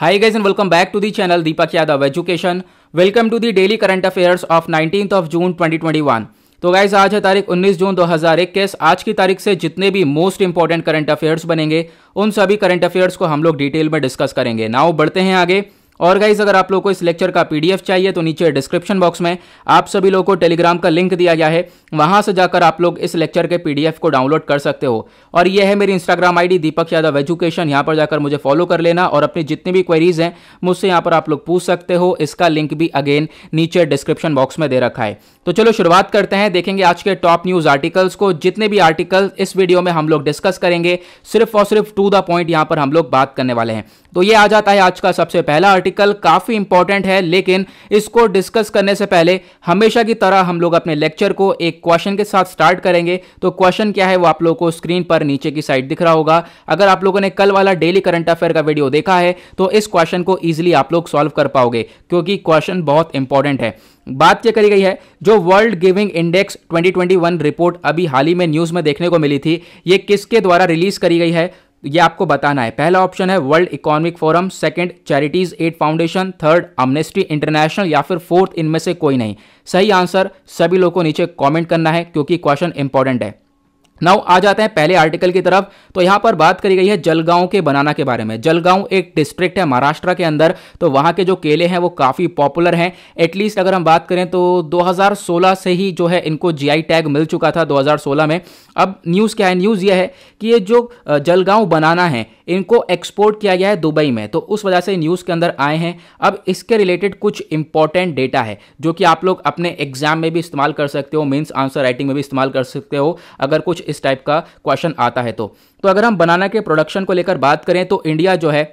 Hi guys and welcome back to the channel Deepak Yadav education welcome to the daily current affairs of nineteen of June 2021 तो guys आज है तारीख 19 जून 2021 आज की तारीख से जितने भी मोस्ट इंपॉर्टेंट करंट अफेयर्स बनेंगे उन सभी करंट अफेयर्स को हम लोग डिटेल में डिस्कस करेंगे नाउ बढ़ते हैं आगे और गाइज अगर आप लोग को इस लेक्चर का पीडीएफ चाहिए तो नीचे डिस्क्रिप्शन बॉक्स में आप सभी लोगों को टेलीग्राम का लिंक दिया गया है वहां से जाकर आप लोग इस लेक्चर के पीडीएफ को डाउनलोड कर सकते हो और यह है मेरी Instagram ID Deepak Yadav education यहाँ पर जाकर मुझे फॉलो कर लेना और अपनी जितनी भी क्वेरीज हैं मुझसे यहाँ पर आप लोग पूछ सकते हो इसका लिंक भी अगेन नीचे डिस्क्रिप्शन बॉक्स में दे रखा है तो चलो शुरुआत करते हैं देखेंगे आज के टॉप न्यूज आर्टिकल्स को जितने भी आर्टिकल इस वीडियो में हम लोग डिस्कस करेंगे सिर्फ और सिर्फ टू द पॉइंट यहां पर हम लोग बात करने वाले हैं तो ये आ जाता है आज का सबसे पहला आर्टिकल आर्टिकल काफ़ी इंपॉर्टेंट है लेकिन इसको डिस्कस करने से पहले हमेशा की तरह हम लोग अपने लेक्चर को एक क्वेश्चन के साथ स्टार्ट करेंगे तो क्वेश्चन क्या है वो आप लोगों को स्क्रीन पर नीचे की साइड दिख रहा होगा अगर आप लोगों ने कल वाला डेली करंट अफेयर का वीडियो देखा है तो इस क्वेश्चन को ईजिली आप लोग सॉल्व कर पाओगे क्योंकि क्वेश्चन बहुत इंपॉर्टेंट है बात यह करी गई है जो वर्ल्ड गिविंग इंडेक्स 2021 रिपोर्ट अभी हाल ही में न्यूज़ में देखने को मिली थी ये किसके द्वारा रिलीज करी गई है ये आपको बताना है पहला ऑप्शन है World Economic Forum second Charities Aid Foundation third Amnesty International या फिर फोर्थ इनमें से कोई नहीं सही आंसर सभी लोगों को नीचे कमेंट करना है क्योंकि क्वेश्चन इंपॉर्टेंट है नाउ आ जाते हैं पहले आर्टिकल की तरफ तो यहाँ पर बात करी गई है जलगांव के बनाना के बारे में जलगांव एक डिस्ट्रिक्ट है महाराष्ट्र के अंदर तो वहाँ के जो केले हैं वो काफ़ी पॉपुलर हैं एटलीस्ट अगर हम बात करें तो 2016 से ही जो है इनको जीआई टैग मिल चुका था 2016 में अब न्यूज़ क्या है न्यूज़ ये है कि ये जो जलगांव बनाना है इनको एक्सपोर्ट किया गया है दुबई में तो उस वजह से न्यूज़ के अंदर आए हैं अब इसके रिलेटेड कुछ इंपॉर्टेंट डेटा है जो कि आप लोग अपने एग्जाम में भी इस्तेमाल कर सकते हो मीन्स आंसर राइटिंग में भी इस्तेमाल कर सकते हो अगर कुछ इस टाइप का क्वेश्चन आता है तो, तो अगर हम बनाना के प्रोडक्शन को लेकर बात करें तो इंडिया जो है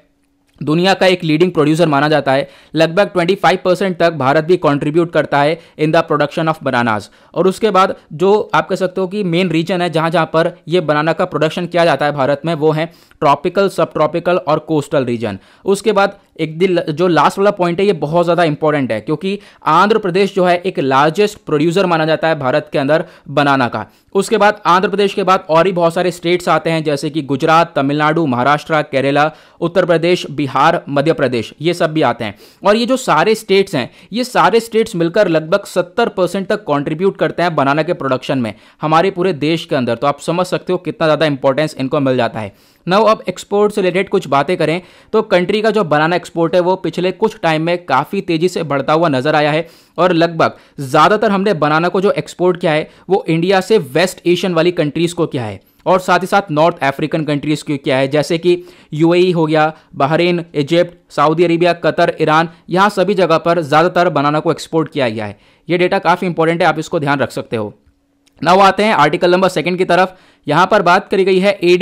दुनिया का एक लीडिंग प्रोड्यूसर माना जाता है लगभग 25 परसेंट तक भारत भी कंट्रीब्यूट करता है in the production of bananas और उसके बाद जो आप कह सकते हो कि मेन रीजन है जहाँ जहाँ पर ये बनाना का प्रोडक्शन किया जाता है भारत में वो है ट्रॉपिकल सब ट्रॉपिकल और कोस्टल रीजन उसके बाद एक दिन जो लास्ट वाला पॉइंट है ये बहुत ज़्यादा इंपॉर्टेंट है क्योंकि आंध्र प्रदेश जो है एक लार्जेस्ट प्रोड्यूसर माना जाता है भारत के अंदर बनाना का उसके बाद आंध्र प्रदेश के बाद और भी बहुत सारे स्टेट्स आते हैं जैसे कि गुजरात तमिलनाडु महाराष्ट्र केरला उत्तर प्रदेश बिहार मध्य प्रदेश ये सब भी आते हैं और ये जो सारे स्टेट्स हैं ये सारे स्टेट्स मिलकर लगभग सत्तर परसेंट तक कॉन्ट्रीब्यूट करते हैं बनाना के प्रोडक्शन में हमारे पूरे देश के अंदर तो आप समझ सकते हो कितना ज़्यादा इंपॉर्टेंस इनको मिल जाता है नव अब एक्सपोर्ट से रिलेटेड कुछ बातें करें तो कंट्री का जो बनाना एक्सपोर्ट है वो पिछले कुछ टाइम में काफ़ी तेज़ी से बढ़ता हुआ नज़र आया है और लगभग ज़्यादातर हमने बनाना को जो एक्सपोर्ट किया है वो इंडिया से वेस्ट एशियन वाली कंट्रीज़ को किया है और साथ ही साथ नॉर्थ अफ्रीकन कंट्रीज़ को क्या है जैसे कि यूएई e हो गया Bahrain Egypt Saudi Arabia Qatar Iran यहाँ सभी जगह पर ज़्यादातर बनाना को एक्सपोर्ट किया गया है ये डेटा काफ़ी इंपॉर्टेंट है आप इसको ध्यान रख सकते हो नाउ आते हैं आर्टिकल नंबर सेकंड की तरफ यहाँ पर बात करी गई है ए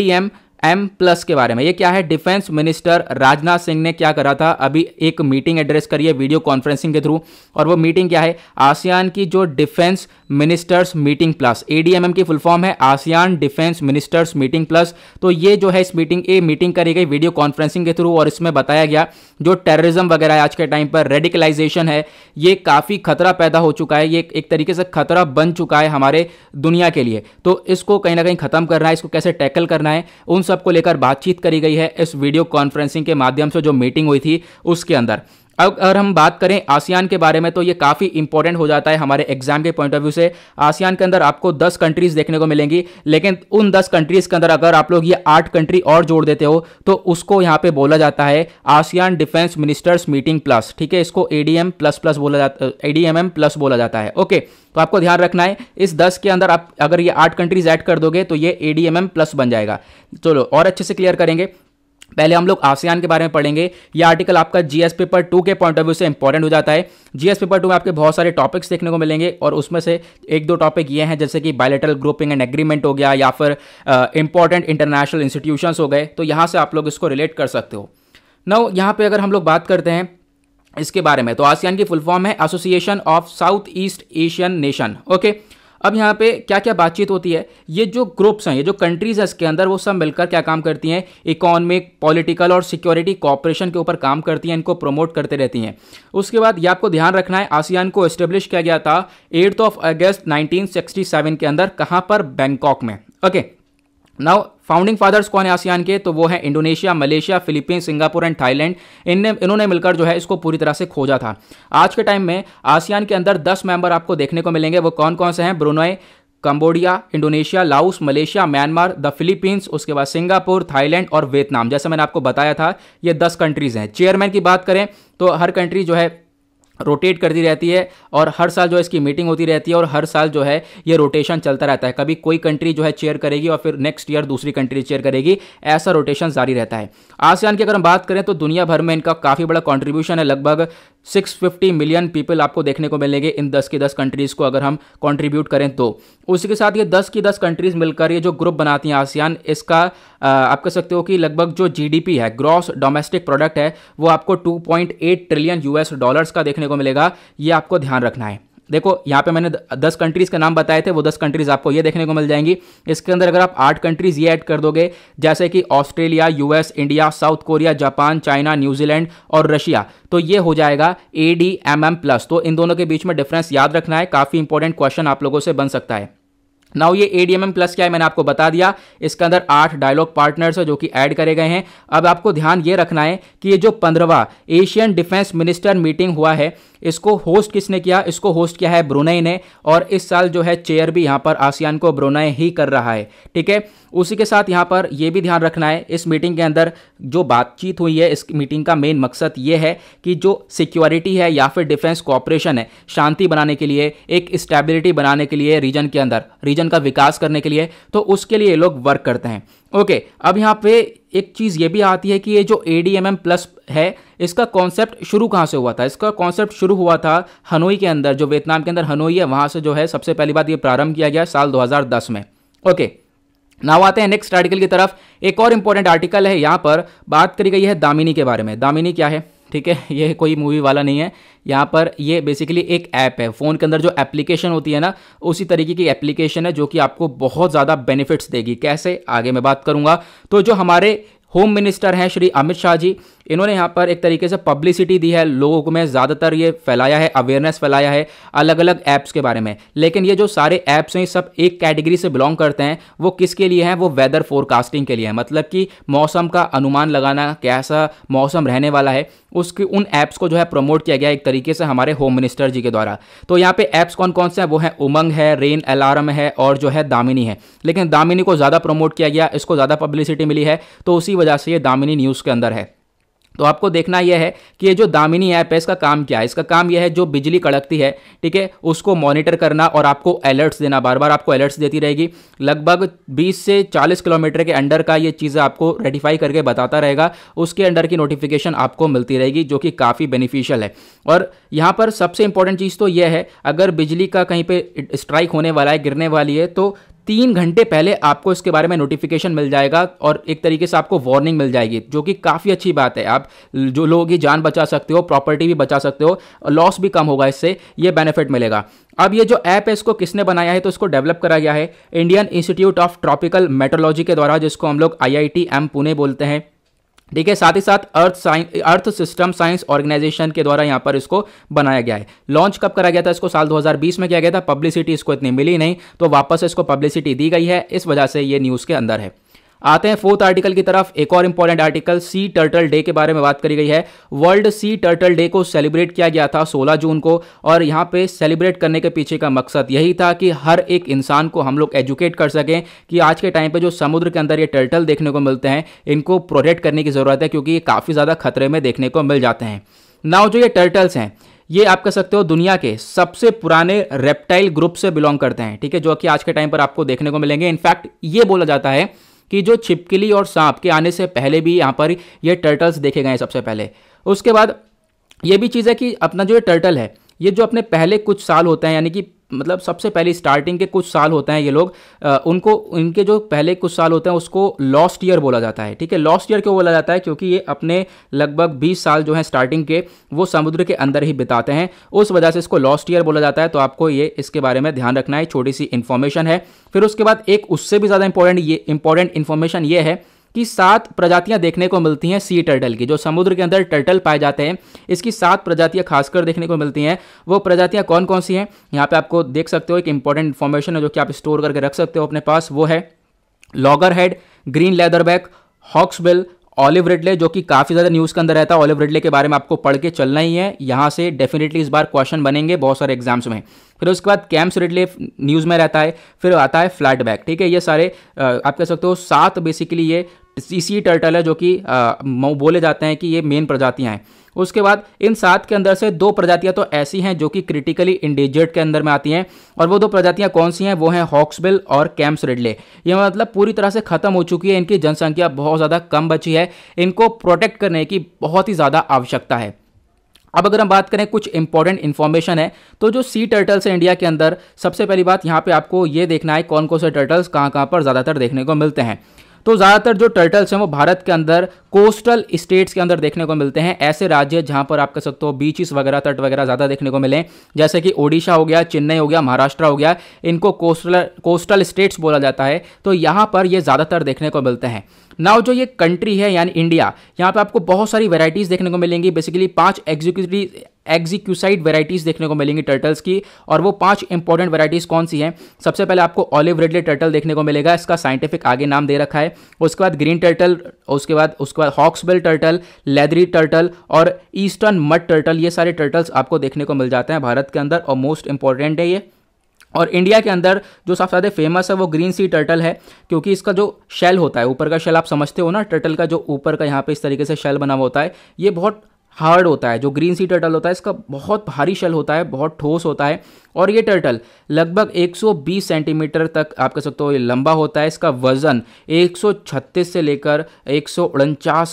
एम प्लस के बारे में ये क्या है डिफेंस मिनिस्टर राजनाथ सिंह ने क्या करा था अभी एक मीटिंग एड्रेस करी है वीडियो कॉन्फ्रेंसिंग के थ्रू और वो मीटिंग क्या है आसियान की जो defence ministers meeting plus ADMM की फुल फॉर्म है ASEAN defence ministers meeting plus तो ये जो है इस मीटिंग ये मीटिंग करी गई वीडियो कॉन्फ्रेंसिंग के थ्रू और इसमें बताया गया जो टेररिज्म वगैरह है आज के टाइम पर रेडिकलाइजेशन है ये काफ़ी खतरा पैदा हो चुका है ये एक तरीके से खतरा बन चुका है हमारे दुनिया के लिए तो इसको कहीं ना कहीं ख़त्म करना है इसको कैसे टैकल करना है उन सबको लेकर बातचीत करी गई है इस वीडियो कॉन्फ्रेंसिंग के माध्यम से जो मीटिंग हुई थी उसके अंदर अब अगर हम बात करें आसियान के बारे में तो ये काफ़ी इंपॉर्टेंट हो जाता है हमारे एग्जाम के पॉइंट ऑफ व्यू से आसियान के अंदर आपको 10 कंट्रीज देखने को मिलेंगी लेकिन उन 10 कंट्रीज के अंदर अगर आप लोग ये आठ कंट्री और जोड़ देते हो तो उसको यहाँ पे बोला जाता है ASEAN defence ministers meeting plus ठीक है इसको ए प्लस प्लस बोला जाता ए प्लस बोला जाता है ओके तो आपको ध्यान रखना है इस दस के अंदर आप अगर ये आठ कंट्रीज ऐड कर दोगे तो ये ए प्लस बन जाएगा चलो और अच्छे से क्लियर करेंगे पहले हम लोग आसियान के बारे में पढ़ेंगे ये आर्टिकल आपका जीएस पेपर टू के पॉइंट ऑफ व्यू से इंपॉर्टेंट हो जाता है जीएस पेपर टू में आपके बहुत सारे टॉपिक्स देखने को मिलेंगे और उसमें से एक दो टॉपिक ये हैं जैसे कि बायलेटरल ग्रुपिंग एंड एग्रीमेंट हो गया या फिर इंपॉर्टेंट इंटरनेशनल इंस्टीट्यूशंस हो गए तो यहाँ से आप लोग इसको रिलेट कर सकते हो नौ यहाँ पर अगर हम लोग बात करते हैं इसके बारे में तो आसियान की फुल फॉर्म है Association of South East Asian Nation okay okay? अब यहाँ पे क्या क्या बातचीत होती है ये जो ग्रुप्स हैं ये जो कंट्रीज हैं इसके अंदर वो सब मिलकर क्या काम करती हैं इकोनॉमिक पॉलिटिकल और सिक्योरिटी कॉपरेशन के ऊपर काम करती हैं इनको प्रमोट करते रहती हैं उसके बाद ये आपको ध्यान रखना है आसियान को एस्टेब्लिश किया गया था एट्थ ऑफ अगस्त नाइनटीन के अंदर कहाँ पर बैंकॉक में ओके नाउ फाउंडिंग फादर्स कौन है आसियान के तो वो है Indonesia Malaysia Philippines Singapore and Thailand इनने इन्होंने मिलकर जो है इसको पूरी तरह से खोजा था आज के टाइम में आसियान के अंदर दस मेंबर आपको देखने को मिलेंगे वो कौन कौन से हैं Brunei Cambodia Indonesia Laos Malaysia Myanmar the Philippines उसके बाद सिंगापुर थाईलैंड और वियतनाम जैसे मैंने आपको बताया था ये दस कंट्रीज हैं चेयरमैन की बात करें तो हर कंट्री जो है रोटेट करती रहती है और हर साल जो है इसकी मीटिंग होती रहती है और हर साल जो है ये रोटेशन चलता रहता है कभी कोई कंट्री जो है चेयर करेगी और फिर नेक्स्ट ईयर दूसरी कंट्री चेयर करेगी ऐसा रोटेशन जारी रहता है आसियान की अगर हम बात करें तो दुनिया भर में इनका काफ़ी बड़ा कॉन्ट्रीब्यूशन है लगभग 650 मिलियन पीपल आपको देखने को मिलेंगे इन 10 की 10 कंट्रीज़ को अगर हम कंट्रीब्यूट करें तो उसी के साथ ये 10 की 10 कंट्रीज़ मिलकर ये जो ग्रुप बनाती हैं आसियान इसका आप कह सकते हो कि लगभग जो जीडीपी है ग्रॉस डोमेस्टिक प्रोडक्ट है वो आपको 2.8 ट्रिलियन यूएस डॉलर्स का देखने देखने को मिलेगा ये आपको ध्यान रखना है देखो यहाँ पे मैंने दस कंट्रीज़ का नाम बताए थे वो दस कंट्रीज़ आपको ये देखने को मिल जाएंगी इसके अंदर अगर आप आठ कंट्रीज़ ये ऐड कर दोगे जैसे कि Australia US India south Korea Japan China New Zealand और रशिया तो ये हो जाएगा ए डी एम एम प्लस तो इन दोनों के बीच में डिफरेंस याद रखना है काफ़ी इंपॉर्टेंट क्वेश्चन आप लोगों से बन सकता है नाउ ये एडीएमएम प्लस क्या है मैंने आपको बता दिया इसके अंदर आठ डायलॉग पार्टनर्स है जो कि ऐड करे गए हैं अब आपको ध्यान ये रखना है कि ये जो पंद्रवा एशियन डिफेंस मिनिस्टर मीटिंग हुआ है इसको होस्ट किसने किया इसको होस्ट किया है ब्रुनई ने और इस साल जो है चेयर भी यहाँ पर आसियान को ब्रुनई ही कर रहा है ठीक है उसी के साथ यहाँ पर यह भी ध्यान रखना है इस मीटिंग के अंदर जो बातचीत हुई है इस मीटिंग का मेन मकसद ये है कि जो सिक्योरिटी है या फिर डिफेंस कॉपरेशन है शांति बनाने के लिए एक स्टेबिलिटी बनाने के लिए रीजन के अंदर रीजन का विकास करने के लिए तो उसके लिए ये लोग वर्क करते हैं ओके okay, अब यहाँ पे एक चीज़ ये भी आती है कि ये जो A D M M plus है इसका कॉन्सेप्ट शुरू कहाँ से हुआ था इसका कॉन्सेप्ट शुरू हुआ था हनोई के अंदर जो वियतनाम के अंदर हनोई है वहाँ से जो है सबसे पहली बात ये प्रारंभ किया गया साल 2010 में ओके नाव आते हैं नेक्स्ट आर्टिकल की तरफ एक और इंपॉर्टेंट आर्टिकल है यहाँ पर बात करी गई है दामिनी के बारे में दामिनी क्या है ठीक है ये कोई मूवी वाला नहीं है यहाँ पर ये बेसिकली एक ऐप है फ़ोन के अंदर जो एप्लीकेशन होती है ना उसी तरीके की एप्लीकेशन है जो कि आपको बहुत ज़्यादा बेनिफिट्स देगी कैसे आगे मैं बात करूँगा तो जो हमारे होम मिनिस्टर हैं श्री अमित शाह जी इन्होंने यहाँ पर एक तरीके से पब्लिसिटी दी है लोगों में ज़्यादातर ये फैलाया है अवेयरनेस फैलाया है अलग अलग ऐप्स के बारे में लेकिन ये जो सारे ऐप्स हैं सब एक कैटेगरी से बिलोंग करते हैं वो किसके लिए हैं वो वेदर फोरकास्टिंग के लिए है मतलब कि मौसम का अनुमान लगाना कैसा मौसम रहने वाला है उसकी उन ऐप्स को जो है प्रमोट किया गया एक तरीके से हमारे होम मिनिस्टर जी के द्वारा तो यहाँ पे ऐप्स कौन कौन से हैं वो हैं उमंग है रेन अलार्म है और जो है दामिनी है लेकिन दामिनी को ज़्यादा प्रमोट किया गया इसको ज़्यादा पब्लिसिटी मिली है तो उसी वजह से ये दामिनी न्यूज़ के अंदर है तो आपको देखना यह है कि ये जो दामिनी ऐप है इसका काम क्या है इसका काम यह है जो बिजली कड़कती है ठीक है उसको मॉनिटर करना और आपको अलर्ट्स देना बार बार आपको अलर्ट्स देती रहेगी लगभग 20 से 40 किलोमीटर के अंडर का ये चीज़ आपको रेटिफाई करके बताता रहेगा उसके अंडर की नोटिफिकेशन आपको मिलती रहेगी जो कि काफ़ी बेनिफिशियल है और यहाँ पर सबसे इंपॉर्टेंट चीज़ तो यह है अगर बिजली का कहीं पर स्ट्राइक होने वाला है गिरने वाली है तो तीन घंटे पहले आपको इसके बारे में नोटिफिकेशन मिल जाएगा और एक तरीके से आपको वार्निंग मिल जाएगी जो कि काफ़ी अच्छी बात है आप जो लोग की जान बचा सकते हो प्रॉपर्टी भी बचा सकते हो लॉस भी कम होगा इससे ये बेनिफिट मिलेगा अब ये जो ऐप है इसको किसने बनाया है तो इसको डेवलप करा गया है Indian Institute of Tropical Meteorology के द्वारा जिसको हम लोग आई एम पुणे बोलते हैं ठीक है साथ ही साथ Earth Science Earth System Science Organisation के द्वारा यहाँ पर इसको बनाया गया है लॉन्च कब करा गया था इसको साल 2020 में किया गया था पब्लिसिटी इसको इतनी मिली नहीं तो वापस इसको पब्लिसिटी दी गई है इस वजह से ये न्यूज़ के अंदर है आते हैं फोर्थ आर्टिकल की तरफ एक और important article sea turtle day के बारे में बात करी गई है वर्ल्ड सी टर्टल डे को सेलिब्रेट किया गया था 16 जून को और यहाँ पे सेलिब्रेट करने के पीछे का मकसद यही था कि हर एक इंसान को हम लोग एजुकेट कर सकें कि आज के टाइम पे जो समुद्र के अंदर ये टर्टल देखने को मिलते हैं इनको प्रोटेक्ट करने की ज़रूरत है क्योंकि ये काफ़ी ज़्यादा खतरे में देखने को मिल जाते हैं नाव जो ये टर्टल्स हैं ये आप कह सकते हो दुनिया के सबसे पुराने रेप्टाइल ग्रुप से बिलोंग करते हैं ठीक है जो कि आज के टाइम पर आपको देखने को मिलेंगे इनफैक्ट ये बोला जाता है कि जो छिपकली और सांप के आने से पहले भी यहाँ पर ये टर्टल्स देखे गए हैं सबसे पहले उसके बाद ये भी चीज़ है कि अपना जो ये टर्टल है ये जो अपने पहले कुछ साल होते हैं यानी कि मतलब सबसे पहले स्टार्टिंग के कुछ साल होते हैं ये लोग आ, उनको इनके जो पहले कुछ साल होते हैं उसको लॉस्ट ईयर बोला जाता है ठीक है लॉस्ट ईयर क्यों बोला जाता है क्योंकि ये अपने लगभग 20 साल जो है स्टार्टिंग के वो समुद्र के अंदर ही बिताते हैं उस वजह से इसको लॉस्ट ईयर बोला जाता है तो आपको ये इसके बारे में ध्यान रखना है छोटी सी इन्फॉर्मेशन है फिर उसके बाद एक उससे भी ज़्यादा इंपॉर्टेंट ये इंपॉर्टेंट इन्फॉर्मेशन ये है की सात प्रजातियां देखने को मिलती हैं सी टर्टल की जो समुद्र के अंदर टर्टल पाए जाते हैं इसकी सात प्रजातियां खासकर देखने को मिलती हैं वो प्रजातियां कौन कौन सी हैं यहाँ पे आपको देख सकते हो एक इंपॉर्टेंट इन्फॉर्मेशन है जो कि आप स्टोर करके रख सकते हो अपने पास वो है loggerhead green leatherback hawksbill olive ridley जो कि काफ़ी ज़्यादा न्यूज़ के अंदर रहता है ऑलिव रिडले के बारे में आपको पढ़ के चलना ही है यहाँ से डेफिनेटली इस बार क्वेश्चन बनेंगे बहुत सारे एग्जाम्स में फिर उसके बाद कैम्स रिडले न्यूज़ में रहता है फिर आता है फ्लैट बैक ठीक है ये सारे आप कह सकते हो सात बेसिकली ये इसी टर्टल है जो कि बोले जाते हैं कि ये मेन प्रजातियाँ हैं उसके बाद इन सात के अंदर से दो प्रजातियां तो ऐसी हैं जो कि क्रिटिकली इंडेजर्ड के अंदर में आती हैं और वो दो प्रजातियां कौन सी हैं वो हैं हॉक्सबिल और कैम्स रिडले ये मतलब पूरी तरह से खत्म हो चुकी है इनकी जनसंख्या बहुत ज़्यादा कम बची है इनको प्रोटेक्ट करने की बहुत ही ज़्यादा आवश्यकता है अब अगर हम बात करें कुछ इंपॉर्टेंट इन्फॉर्मेशन है तो जो सी टर्टल्स हैं इंडिया के अंदर सबसे पहली बात यहाँ पे आपको ये देखना है कौन कौन से टर्टल्स कहाँ कहाँ पर ज़्यादातर देखने को मिलते हैं तो ज़्यादातर जो टर्टल्स हैं वो भारत के अंदर कोस्टल स्टेट्स के अंदर देखने को मिलते हैं ऐसे राज्य जहाँ पर आप कह सकते हो बीचेस वगैरह तट वगैरह ज़्यादा देखने को मिले जैसे कि ओडिशा हो गया चेन्नई हो गया महाराष्ट्र हो गया इनको कोस्टल कोस्टल स्टेट्स बोला जाता है तो यहाँ पर ये ज़्यादातर देखने को मिलते हैं नाउ जो ये कंट्री है यानी इंडिया यहाँ पे आपको बहुत सारी वेराइटीज़ देखने को मिलेंगी बेसिकली पांच एग्जीक्यूटिव एग्जीक्यूसाइड वेराइटीज़ देखने को मिलेंगी टर्टल्स की और वो पांच इंपॉर्टेंट वेराइटीज़ कौन सी हैं सबसे पहले आपको ऑलिव रेडले टर्टल देखने को मिलेगा इसका साइंटिफिक आगे नाम दे रखा है उसके बाद ग्रीन टर्टल उसके बाद उसके बाद हॉक्सबेल टर्टल लेदरी टर्टल और ईस्टर्न मड टर्टल ये सारे टर्टल्स आपको देखने को मिल जाते हैं भारत के अंदर और मोस्ट इंपॉर्टेंट है ये और इंडिया के अंदर जो सबसे ज़्यादा फेमस है वो ग्रीन सी टर्टल है क्योंकि इसका जो शेल होता है ऊपर का शेल आप समझते हो ना टर्टल का जो ऊपर का यहाँ पे इस तरीके से शेल बना हुआ होता है ये बहुत हार्ड होता है जो ग्रीन सी टर्टल होता है इसका बहुत भारी शेल होता है बहुत ठोस होता है और ये टर्टल लगभग 120 सेंटीमीटर तक आप कह सकते हो ये लंबा होता है इसका वज़न 136 से लेकर एक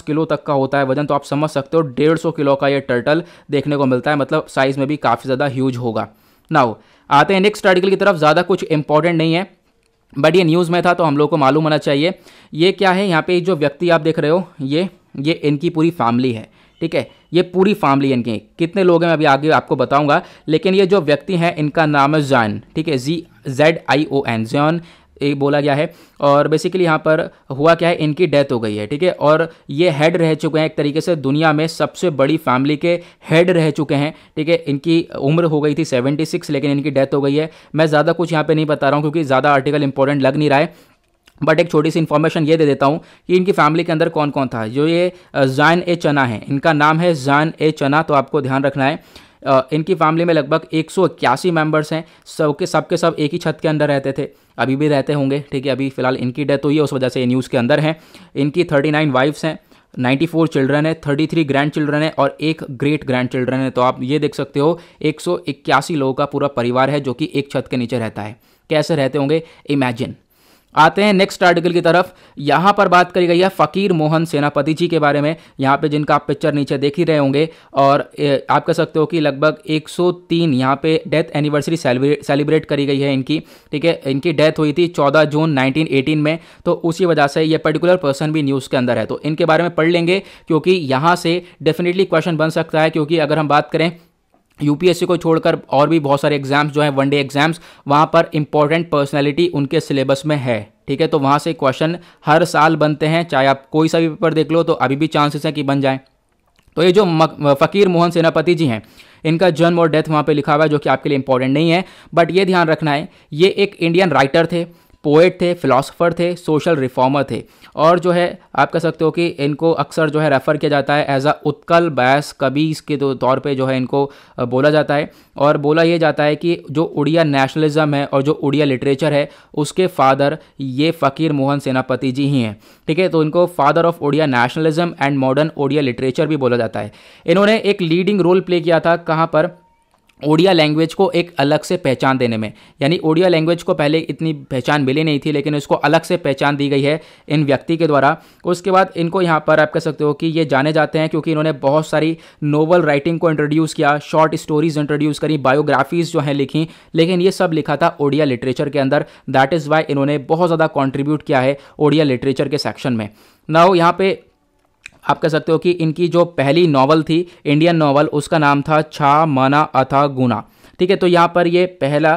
किलो तक का होता है वज़न तो आप समझ सकते हो 150 किलो का ये टर्टल देखने को मिलता है मतलब साइज़ में भी काफ़ी ज़्यादा ह्यूज होगा नाउ आते हैं नेक्स्ट आर्टिकल की तरफ ज़्यादा कुछ इंपॉर्टेंट नहीं है बट ये न्यूज़ में था तो हम लोग को मालूम होना चाहिए ये क्या है यहाँ पे जो व्यक्ति आप देख रहे हो ये ये इनकी पूरी फैमिली है ठीक है ये पूरी फैमिली इनकी कितने लोग हैं मैं अभी आगे आपको बताऊंगा लेकिन ये जो व्यक्ति हैं इनका नाम है जैन ठीक है G Z I O N John बोला गया है और बेसिकली यहाँ पर हुआ क्या है इनकी डेथ हो गई है ठीक है और ये हेड रह चुके हैं एक तरीके से दुनिया में सबसे बड़ी फैमिली के हेड रह चुके हैं ठीक है इनकी उम्र हो गई थी 76 लेकिन इनकी डेथ हो गई है मैं ज़्यादा कुछ यहाँ पे नहीं बता रहा हूँ क्योंकि ज़्यादा आर्टिकल इंपॉर्टेंट लग नहीं रहा है बट एक छोटी सी इन्फॉर्मेशन ये दे देता हूँ कि इनकी फैमिली के अंदर कौन कौन था जो ये जैन ए चना है इनका नाम है जैन ए चना तो आपको ध्यान रखना है इनकी फैमिली में लगभग एक सौ इक्यासी मेम्बर्स हैं सबके सबके सब एक ही छत के अंदर रहते थे अभी भी रहते होंगे ठीक है अभी फिलहाल इनकी डेथ हुई है उस वजह से ये न्यूज़ के अंदर हैं इनकी थर्टी नाइन वाइफ्स हैं 94 चिल्ड्रन है थर्टी थ्री ग्रैंड चिल्ड्रन है और एक ग्रेट ग्रैंड चिल्ड्रन है तो आप ये देख सकते हो एक लोगों का पूरा परिवार है जो कि एक छत के नीचे रहता है कैसे रहते होंगे इमेजिन आते हैं नेक्स्ट आर्टिकल की तरफ यहाँ पर बात करी गई है फ़कीर मोहन सेनापति जी के बारे में यहाँ पे जिनका आप पिक्चर नीचे देख ही रहे होंगे और आप कह सकते हो कि लगभग 103 यहाँ पे डेथ एनिवर्सरी सेलिब्रेट करी गई है इनकी ठीक है इनकी डेथ हुई थी 14 जून 1918 में तो उसी वजह से ये पर्टिकुलर पर्सन भी न्यूज़ के अंदर है तो इनके बारे में पढ़ लेंगे क्योंकि यहाँ से डेफिनेटली क्वेश्चन बन सकता है क्योंकि अगर हम बात करें यूपीएससी को छोड़कर और भी बहुत सारे एग्जाम्स जो हैं वनडे एग्जाम्स वहाँ पर इंपॉर्टेंट पर्सनैलिटी उनके सिलेबस में है ठीक है तो वहाँ से क्वेश्चन हर साल बनते हैं चाहे आप कोई सा भी पेपर देख लो तो अभी भी चांसेस हैं कि बन जाए तो ये जो फ़कीर मोहन सेनापति जी हैं इनका जन्म और डेथ वहाँ पे लिखा हुआ है जो कि आपके लिए इंपॉर्टेंट नहीं है बट ये ध्यान रखना है ये एक इंडियन राइटर थे पोएट थे फिलासफ़र थे सोशल रिफॉर्मर थे और जो है आप कह सकते हो कि इनको अक्सर जो है रेफ़र किया जाता है एज अ उत्कल बैस कबीज के तौर पे जो है इनको बोला जाता है और बोला यह जाता है कि जो उड़िया नेशनलिज्म है और जो उड़िया लिटरेचर है उसके फादर ये फ़कीर मोहन सेनापति जी ही हैं ठीक है तो इनको father of Odia nationalism and modern Odia literature भी बोला जाता है इन्होंने एक लीडिंग रोल प्ले किया था कहाँ पर ओडिया लैंग्वेज को एक अलग से पहचान देने में यानी ओडिया लैंग्वेज को पहले इतनी पहचान मिली नहीं थी लेकिन इसको अलग से पहचान दी गई है इन व्यक्ति के द्वारा उसके बाद इनको यहाँ पर आप कह सकते हो कि ये जाने जाते हैं क्योंकि इन्होंने बहुत सारी नोवल राइटिंग को इंट्रोड्यूस किया शॉर्ट स्टोरीज इंट्रोड्यूस करी बायोग्राफीज जो हैं लिखी लेकिन ये सब लिखा था ओडिया लिटरेचर के अंदर दैट इज़ वाई इन्होंने बहुत ज़्यादा कॉन्ट्रीब्यूट किया है ओडिया लिटरेचर के सेक्शन में ना हो यहाँ पे आप कह सकते हो कि इनकी जो पहली नावल थी इंडियन नावल उसका नाम था छा माना अथा गुना ठीक है तो यहाँ पर ये पहला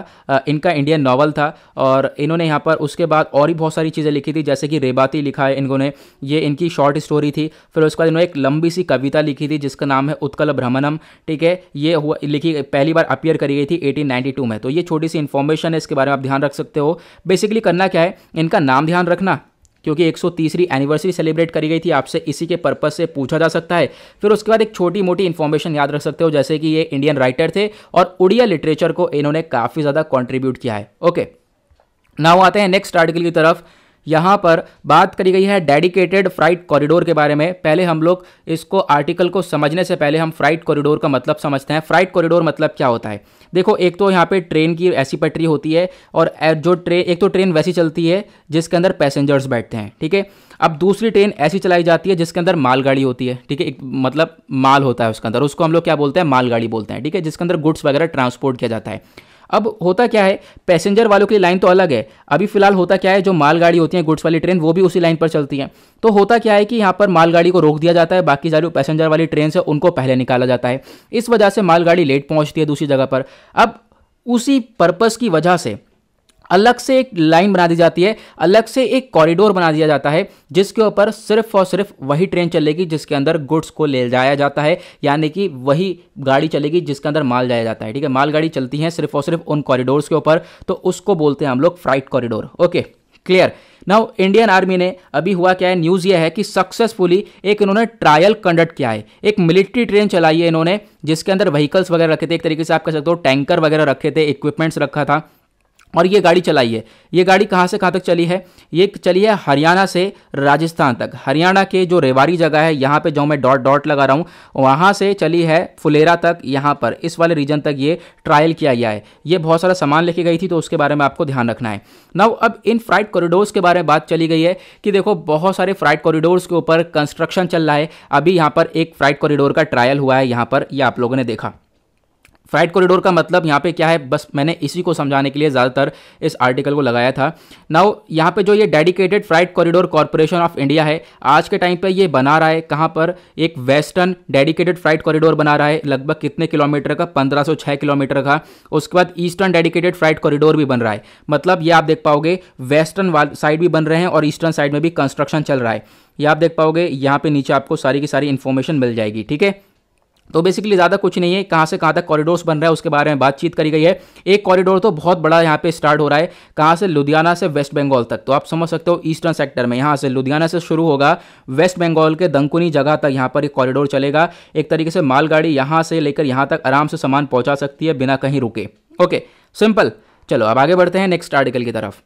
इनका इंडियन नावल था और इन्होंने यहाँ पर उसके बाद और भी बहुत सारी चीज़ें लिखी थी जैसे कि रेबाती लिखा है इन्होंने ये इनकी शॉर्ट स्टोरी थी फिर उसके बाद इन्होंने एक लंबी सी कविता लिखी थी जिसका नाम है उत्कल भ्रमणम ठीक है ये हुआ लिखी पहली बार अपियर करी गई थी एटीन में तो ये छोटी सी इन्फॉर्मेशन है इसके बारे में आप ध्यान रख सकते हो बेसिकली करना क्या है इनका नाम ध्यान रखना क्योंकि तीसरी एनिवर्सरी सेलिब्रेट करी गई थी आपसे इसी के पर्पज़ से पूछा जा सकता है फिर उसके बाद एक छोटी मोटी इन्फॉर्मेशन याद रख सकते हो जैसे कि ये इंडियन राइटर थे और उड़िया लिटरेचर को इन्होंने काफ़ी ज़्यादा कॉन्ट्रीब्यूट किया है ओके नाउ आते हैं नेक्स्ट आर्टिकल की तरफ यहाँ पर बात करी गई है डेडिकेटेड फ्राइट कॉरिडोर के बारे में पहले हम लोग इसको आर्टिकल को समझने से पहले हम फ्राइट कॉरिडोर का मतलब समझते हैं फ्राइट कॉरिडोर मतलब क्या होता है देखो एक तो यहाँ पे ट्रेन की ऐसी पटरी होती है और जो ट्रेन एक तो ट्रेन वैसी चलती है जिसके अंदर पैसेंजर्स बैठते हैं ठीक है अब दूसरी ट्रेन ऐसी चलाई जाती है जिसके अंदर मालगाड़ी होती है ठीक है एक मतलब माल होता है उसके अंदर उसको हम लोग क्या बोलते हैं मालगाड़ी बोलते हैं ठीक है जिसके अंदर गुड्स वगैरह ट्रांसपोर्ट किया जाता है अब होता क्या है पैसेंजर वालों की लाइन तो अलग है अभी फिलहाल होता क्या है जो मालगाड़ी होती है गुड्स वाली ट्रेन वो भी उसी लाइन पर चलती है तो होता क्या है कि यहाँ पर मालगाड़ी को रोक दिया जाता है बाकी सारी पैसेंजर वाली ट्रेन से उनको पहले निकाला जाता है इस वजह से मालगाड़ी लेट पहुँचती है दूसरी जगह पर अब उसी पर्पज़ की वजह से अलग से एक लाइन बना दी जाती है अलग से एक कॉरिडोर बना दिया जाता है जिसके ऊपर सिर्फ और सिर्फ वही ट्रेन चलेगी जिसके अंदर गुड्स को ले जाया जाता है यानी कि वही गाड़ी चलेगी जिसके अंदर माल जाया जाता है ठीक है मालगाड़ी चलती है सिर्फ और सिर्फ उन कॉरिडोर्स के ऊपर तो उसको बोलते हैं हम लोग freight corridor okay clear now Indian Army ने अभी हुआ क्या है न्यूज़ यह है कि सक्सेसफुली एक इन्होंने ट्रायल कंडक्ट किया है एक मिलिट्री ट्रेन चलाई है इन्होंने जिसके अंदर व्हीकल्स वगैरह रखे थे एक तरीके से आप कह सकते हो टैंकर वगैरह रखे थे इक्विपमेंट्स रखा था और ये गाड़ी चलाई है ये गाड़ी कहाँ से कहाँ तक चली है ये चली है हरियाणा से राजस्थान तक हरियाणा के जो रेवाड़ी जगह है यहाँ पे जो मैं डॉट डॉट लगा रहा हूँ वहाँ से चली है फुलेरा तक यहाँ पर इस वाले रीजन तक ये ट्रायल किया गया है ये बहुत सारा सामान लेके गई थी तो उसके बारे में आपको ध्यान रखना है ना अब इन फ्राइट कॉरिडोर्स के बारे में बात चली गई है कि देखो बहुत सारे फ्राइट कॉरिडोर्स के ऊपर कंस्ट्रक्शन चल रहा है अभी यहाँ पर एक फ्राइट कॉरिडोर का ट्रायल हुआ है यहाँ पर यह आप लोगों ने देखा फ्राइट कॉरिडोर का मतलब यहाँ पे क्या है बस मैंने इसी को समझाने के लिए ज़्यादातर इस आर्टिकल को लगाया था नाउ यहाँ पे जो ये Dedicated Freight Corridor Corporation of India है आज के टाइम पे ये बना रहा है कहाँ पर एक वेस्टर्न डेडिकेटेड फ्राइट कॉरिडोर बना रहा है लगभग कितने किलोमीटर का पंद्रह किलोमीटर का उसके बाद ईस्टर्न डेडिकेटेड फ्राइट कॉरिडोर भी बन रहा है मतलब ये आप देख पाओगे वेस्टर्न साइड भी बन रहे हैं और ईस्टर्न साइड में भी कंस्ट्रक्शन चल रहा है ये आप देख पाओगे यहाँ पे नीचे आपको सारी की सारी इन्फॉर्मेशन मिल जाएगी ठीक है तो बेसिकली ज़्यादा कुछ नहीं है कहाँ से कहाँ तक कॉरिडोर्स बन रहा है उसके बारे में बातचीत करी गई है एक कॉरिडोर तो बहुत बड़ा यहाँ पे स्टार्ट हो रहा है कहाँ से लुधियाना से वेस्ट बंगाल तक तो आप समझ सकते हो ईस्टर्न सेक्टर में यहाँ से लुधियाना से शुरू होगा वेस्ट बंगाल के दंकुनी जगह तक यहाँ पर एक कॉरिडोर चलेगा एक तरीके से मालगाड़ी यहाँ से लेकर यहाँ तक आराम से सामान पहुँचा सकती है बिना कहीं रुके ओके सिंपल चलो अब आगे बढ़ते हैं नेक्स्ट आर्टिकल की तरफ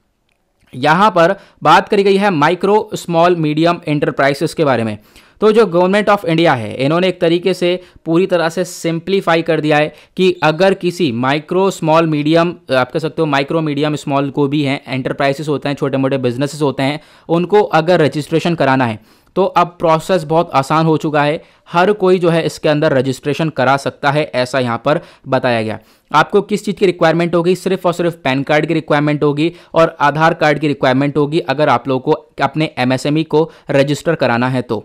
यहाँ पर बात करी गई है माइक्रो स्मॉल मीडियम एंटरप्राइजेस के बारे में तो जो गवर्नमेंट ऑफ इंडिया है इन्होंने एक तरीके से पूरी तरह से सिंप्लीफाई कर दिया है कि अगर किसी माइक्रो स्मॉल मीडियम आप कह सकते हो माइक्रो मीडियम स्मॉल को भी हैं एंटरप्राइजेस होते हैं छोटे मोटे बिजनेसेस होते हैं उनको अगर रजिस्ट्रेशन कराना है तो अब प्रोसेस बहुत आसान हो चुका है हर कोई जो है इसके अंदर रजिस्ट्रेशन करा सकता है ऐसा यहाँ पर बताया गया आपको किस चीज़ की रिक्वायरमेंट होगी सिर्फ और सिर्फ पैन कार्ड की रिक्वायरमेंट होगी और आधार कार्ड की रिक्वायरमेंट होगी अगर आप लोगों को अपने एमएसएमई e को रजिस्टर कराना है तो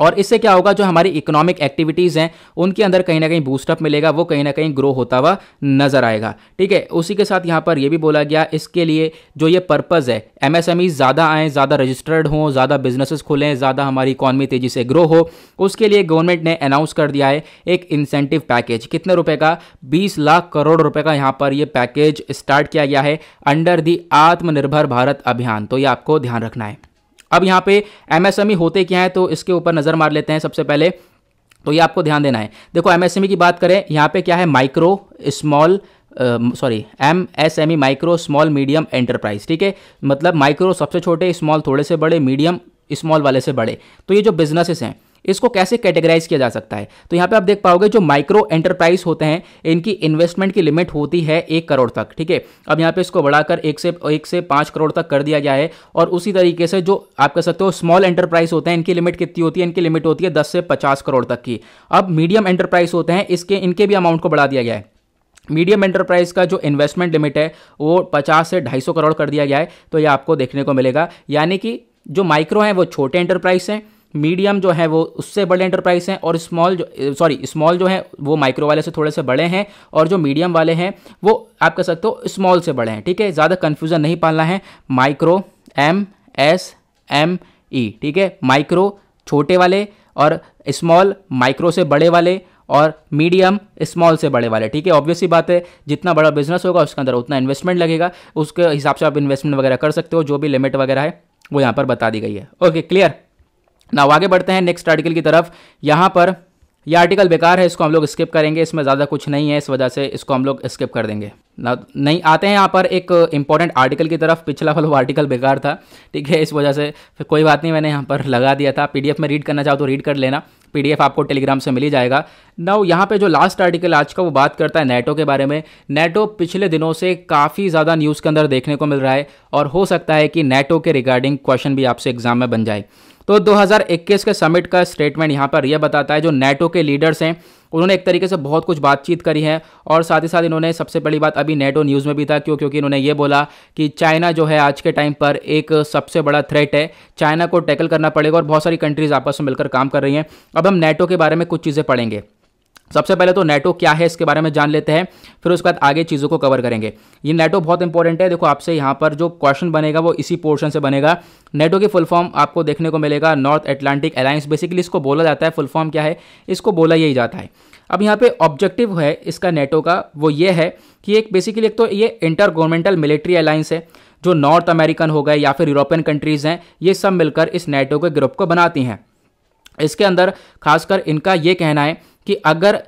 और इससे क्या होगा जो हमारी इकोनॉमिक एक्टिविटीज़ हैं उनके अंदर कहीं ना कहीं बूस्टअप मिलेगा वो कहीं ना कहीं ग्रो होता हुआ नजर आएगा ठीक है उसी के साथ यहाँ पर ये भी बोला गया इसके लिए जो ये पर्पज़ है ई e ज़्यादा आएँ ज़्यादा रजिस्टर्ड हों ज़्यादा बिजनेसेस खुलें ज़्यादा हमारी इकॉनमी तेज़ी से ग्रो हो उसके लिए गवर्नमेंट ने अनाउंस कर दिया है एक इंसेंटिव पैकेज कितने रुपये का बीस लाख करोड़ रुपये का यहाँ पर ये पैकेज स्टार्ट किया गया है अंडर दी आत्मनिर्भर भारत अभियान तो ये आपको ध्यान रखना है अब यहाँ पे एमएसएमई e होते क्या है तो इसके ऊपर नज़र मार लेते हैं सबसे पहले तो ये आपको ध्यान देना है देखो एमएसएमई e की बात करें यहाँ पे क्या है micro small sorry M S M E micro small medium enterprise ठीक है मतलब माइक्रो सबसे छोटे स्मॉल थोड़े से बड़े मीडियम स्मॉल वाले से बड़े तो ये जो बिजनेसेस हैं इसको कैसे कैटेगराइज किया जा सकता है तो यहाँ पे आप देख पाओगे जो माइक्रो एंटरप्राइज होते हैं इनकी इन्वेस्टमेंट की लिमिट होती है एक करोड़ तक ठीक है अब यहाँ पे इसको बढ़ाकर एक से एक से पाँच करोड़ तक कर दिया गया है और उसी तरीके से जो आप कह सकते हो स्मॉल एंटरप्राइज होते हैं इनकी लिमिट कितनी होती है इनकी लिमिट होती है दस से पचास करोड़ तक की अब मीडियम एंटरप्राइज होते हैं इसके इनके भी अमाउंट को बढ़ा दिया गया है मीडियम एंटरप्राइज का जो इन्वेस्टमेंट लिमिट है वो 50 से 250 करोड़ कर दिया गया है तो ये आपको देखने को मिलेगा यानी कि जो माइक्रो हैं वो छोटे एंटरप्राइज हैं मीडियम जो है वो उससे बड़े एंटरप्राइज हैं और स्मॉल जो सॉरी स्मॉल जो है वो माइक्रो वाले से थोड़े से बड़े हैं और जो मीडियम वाले हैं वो आप कह सकते हो स्मॉल से बड़े हैं ठीक है ज़्यादा कन्फ्यूजन नहीं पालना है micro M S M E ठीक है माइक्रो छोटे वाले और स्मॉल माइक्रो से बड़े वाले और मीडियम स्मॉल से बड़े वाले ठीक है ऑब्वियस ही बात है जितना बड़ा बिजनेस होगा उसके अंदर उतना इन्वेस्टमेंट लगेगा उसके हिसाब से आप इन्वेस्टमेंट वगैरह कर सकते हो जो भी लिमिट वगैरह है वो यहाँ पर बता दी गई है ओके क्लियर ना आगे बढ़ते हैं नेक्स्ट आर्टिकल की तरफ यहाँ पर यह आर्टिकल बेकार है इसको हम लोग स्किप करेंगे इसमें ज़्यादा कुछ नहीं है इस वजह से इसको हम लोग स्किप कर देंगे ना नहीं आते हैं यहाँ पर एक इंपॉर्टेंट आर्टिकल की तरफ पिछला वाला आर्टिकल बेकार था ठीक है इस वजह से फिर कोई बात नहीं मैंने यहाँ पर लगा दिया था पीडीएफ में रीड करना चाहो तो रीड कर लेना पीडीएफ आपको टेलीग्राम से मिली जाएगा ना यहाँ पे जो लास्ट आर्टिकल आज का वो बात करता है नेटो के बारे में नेटो पिछले दिनों से काफ़ी ज़्यादा न्यूज़ के अंदर देखने को मिल रहा है और हो सकता है कि नेटो के रिगार्डिंग क्वेश्चन भी आपसे एग्जाम में बन जाए तो 2021 के समिट का स्टेटमेंट यहाँ पर यह बताता है जो नेटो के लीडर्स हैं उन्होंने एक तरीके से बहुत कुछ बातचीत करी है और साथ ही साथ इन्होंने सबसे बड़ी बात अभी नेटो न्यूज़ में भी था क्यों क्योंकि इन्होंने ये बोला कि चाइना जो है आज के टाइम पर एक सबसे बड़ा थ्रेट है चाइना को टैकल करना पड़ेगा और बहुत सारी कंट्रीज़ आपस में मिलकर काम कर रही हैं अब हम नेटो के बारे में कुछ चीज़ें पढ़ेंगे सबसे पहले तो नेटो क्या है इसके बारे में जान लेते हैं फिर उसके बाद आगे चीज़ों को कवर करेंगे ये नेटो बहुत इंपॉर्टेंट है देखो आपसे यहाँ पर जो क्वेश्चन बनेगा वो इसी पोर्शन से बनेगा नेटो की फुल फॉर्म आपको देखने को मिलेगा नॉर्थ एटलांटिक अलायंस बेसिकली इसको बोला जाता है फुल फॉर्म क्या है इसको बोला यही जाता है अब यहाँ पे ऑब्जेक्टिव है इसका नेटो का वो ये है कि एक बेसिकली एक तो ये इंटर गवर्नमेंटल मिलिट्री अलायंस है जो नॉर्थ अमेरिकन हो गए या फिर यूरोपियन कंट्रीज़ हैं ये सब मिलकर इस नेटो के ग्रुप को बनाती हैं इसके अंदर खासकर इनका ये कहना है कि अगर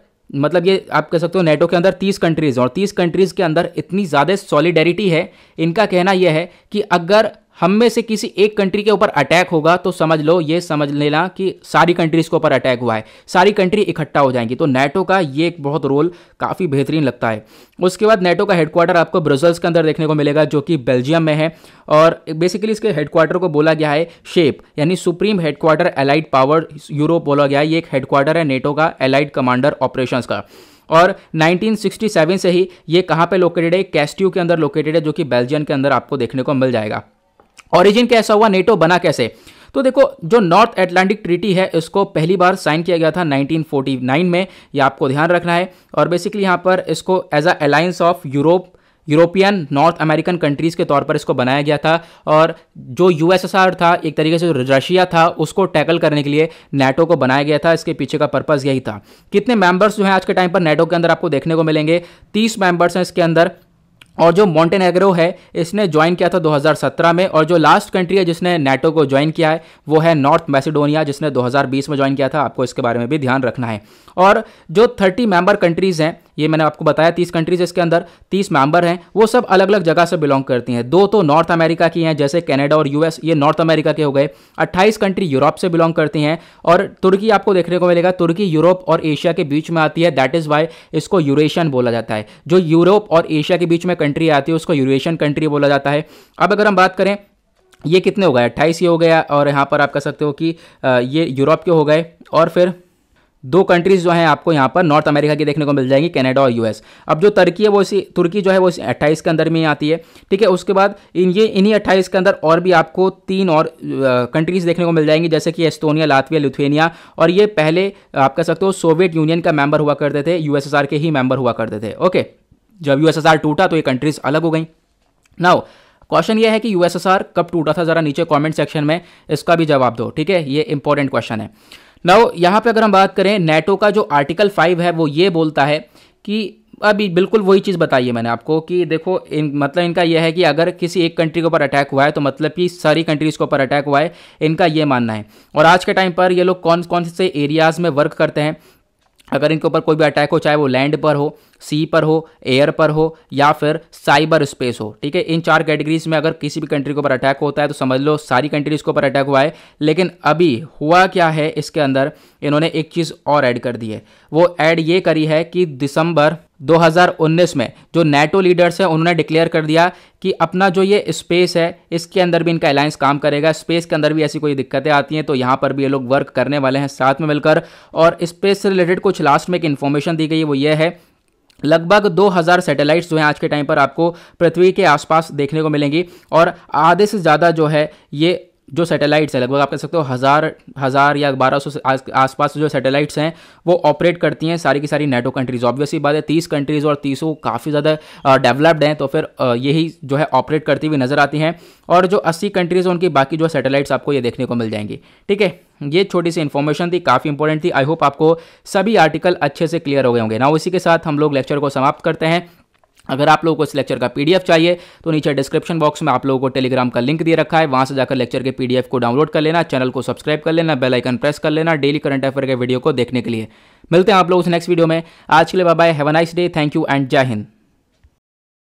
मतलब ये आप कह सकते हो नेटो के अंदर 30 कंट्रीज और 30 कंट्रीज के अंदर इतनी ज़्यादा सॉलिडेरिटी है इनका कहना यह है कि अगर हम में से किसी एक कंट्री के ऊपर अटैक होगा तो समझ लो ये समझ लेना कि सारी कंट्रीज के ऊपर अटैक हुआ है सारी कंट्री इकट्ठा हो जाएंगी तो नेटो का ये एक बहुत रोल काफ़ी बेहतरीन लगता है उसके बाद नेटो का हेडक्वार्टर आपको ब्रजल्स के अंदर देखने को मिलेगा जो कि बेल्जियम में है और बेसिकली इसके हेडक्वार्टर को बोला गया है शेप यानी Supreme Headquarters Allied Power Europe बोला गया है ये एक हेडक्वार्टर है नेटो का एलाइड कमांडर ऑपरेशन का और 1967 से ही ये कहाँ पे लोकेटेड है कैस्ट्यू के अंदर लोकेटेड है जो कि बेल्जियम के अंदर आपको देखने को मिल जाएगा ऑरिजिन कैसा हुआ नेटो बना कैसे तो देखो जो नॉर्थ एटलांटिक ट्रीटी है इसको पहली बार साइन किया गया था 1949 में ये आपको ध्यान रखना है और बेसिकली यहाँ पर इसको as a alliance of Europe European North American countries के तौर पर इसको बनाया गया था और जो यूएसएसआर था एक तरीके से रशिया था उसको टैकल करने के लिए नेटो को बनाया गया था इसके पीछे का पर्पज़ यही था कितने मेंबर्स जो हैं आज के टाइम पर नेटो के अंदर आपको देखने को मिलेंगे तीस मेंबर्स हैं इसके अंदर और जो मॉन्टेनेग्रो है इसने ज्वाइन किया था 2017 में और जो लास्ट कंट्री है जिसने नेटो को ज्वाइन किया है वो है नॉर्थ मैसिडोनिया जिसने 2020 में ज्वाइन किया था आपको इसके बारे में भी ध्यान रखना है और जो 30 मेंबर कंट्रीज़ हैं ये मैंने आपको बताया तीस कंट्रीज इसके अंदर तीस मेंबर हैं वो सब अलग अलग जगह से बिलोंग करती हैं दो तो नॉर्थ अमेरिका की हैं जैसे कनाडा और यूएस ये नॉर्थ अमेरिका के हो गए अट्ठाईस कंट्री यूरोप से बिलोंग करती हैं और तुर्की आपको देखने को मिलेगा तुर्की यूरोप और एशिया के बीच में आती है दैट इज़ वाई इसको यूरेशियन बोला जाता है जो यूरोप और एशिया के बीच में कंट्री आती है उसको यूरेशियन कंट्री बोला जाता है अब अगर हम बात करें ये कितने हो गए अट्ठाईस ये हो गया और यहाँ पर आप कह सकते हो कि ये यूरोप के हो गए और फिर दो कंट्रीज जो हैं आपको यहाँ पर नॉर्थ अमेरिका की देखने को मिल जाएंगी कनाडा और यूएस अब जो तुर्की है वो इसी तुर्की जो है वो इसी अट्ठाईस के अंदर में ही आती है ठीक है उसके बाद इन ये इन्हीं अट्ठाईस के अंदर और भी आपको तीन और कंट्रीज देखने को मिल जाएंगी जैसे कि एस्टोनिया लातविया लिथुनिया और ये पहले आप कह सकते हो सोवियत यूनियन का मेंबर हुआ करते थे यूएसएसआर के ही मेंबर हुआ करते थे ओके जब यूएसएसआर टूटा तो ये कंट्रीज अलग हो गई नाउ क्वेश्चन ये है कि यूएसएसआर कब टूटा था जरा नीचे कमेंट सेक्शन में इसका भी जवाब दो ठीक है ये इंपॉर्टेंट क्वेश्चन है नाउ यहाँ पे अगर हम बात करें नेटो का जो आर्टिकल फाइव है वो ये बोलता है कि अभी बिल्कुल वही चीज़ बताई है मैंने आपको कि देखो इन मतलब इनका यह है कि अगर किसी एक कंट्री के ऊपर अटैक हुआ है तो मतलब कि सारी कंट्रीज़ के ऊपर अटैक हुआ है इनका ये मानना है और आज के टाइम पर ये लोग कौन कौन से एरियाज़ में वर्क करते हैं अगर इनके ऊपर कोई भी अटैक हो चाहे वो लैंड पर हो सी पर हो एयर पर हो या फिर साइबर स्पेस हो ठीक है इन चार कैटेगरीज में अगर किसी भी कंट्री के ऊपर अटैक होता है तो समझ लो सारी कंट्रीज के ऊपर अटैक हुआ है लेकिन अभी हुआ क्या है इसके अंदर इन्होंने एक चीज़ और ऐड कर दी है वो ऐड ये करी है कि दिसंबर 2019 में जो नेटो लीडर्स हैं उन्होंने डिक्लेयर कर दिया कि अपना जो ये स्पेस है इसके अंदर भी इनका अलायंस काम करेगा स्पेस के अंदर भी ऐसी कोई दिक्कतें आती हैं तो यहाँ पर भी ये लोग वर्क करने वाले हैं साथ में मिलकर और स्पेस से रिलेटेड कुछ लास्ट में एक इन्फॉर्मेशन दी गई है वो ये है लगभग 2000 सैटेलाइट्स जो हैं आज के टाइम पर आपको पृथ्वी के आसपास देखने को मिलेंगी और आधे से ज़्यादा जो है ये जो सैटेलाइट्स हैं लगभग आप कह सकते हो हज़ार हज़ार या बारह सौ आसपास जो सैटेलाइट्स हैं वो ऑपरेट करती हैं सारी की सारी नेटो कंट्रीज़ ऑब्वियसली बात है तीस कंट्रीज़ और तीसों काफ़ी ज़्यादा डेवलप्ड हैं तो फिर यही जो है ऑपरेट करती हुई नज़र आती हैं और जो अस्सी कंट्रीज़ हैं उनकी बाकी जो सैटेलाइट्स आपको ये देखने को मिल जाएंगी ठीक है ये छोटी सी इन्फॉर्मेशन थी काफ़ी इंपॉर्टेंट थी आई होप आपको सभी आर्टिकल अच्छे से क्लियर हो गए होंगे ना उसी के साथ हम लोग लेक्चर को समाप्त करते हैं अगर आप लोगों को इस लेक्चर का पीडीएफ चाहिए तो नीचे डिस्क्रिप्शन बॉक्स में आप लोगों को टेलीग्राम का लिंक दिए रखा है वहां से जाकर लेक्चर के पीडीएफ को डाउनलोड कर लेना चैनल को सब्सक्राइब कर लेना बेल आइकन प्रेस कर लेना डेली करंट अफेयर के वीडियो को देखने के लिए मिलते हैं आप लोग उस नेक्स्ट वीडियो में आज के लिए bye have a nice day thank you and Jai Hind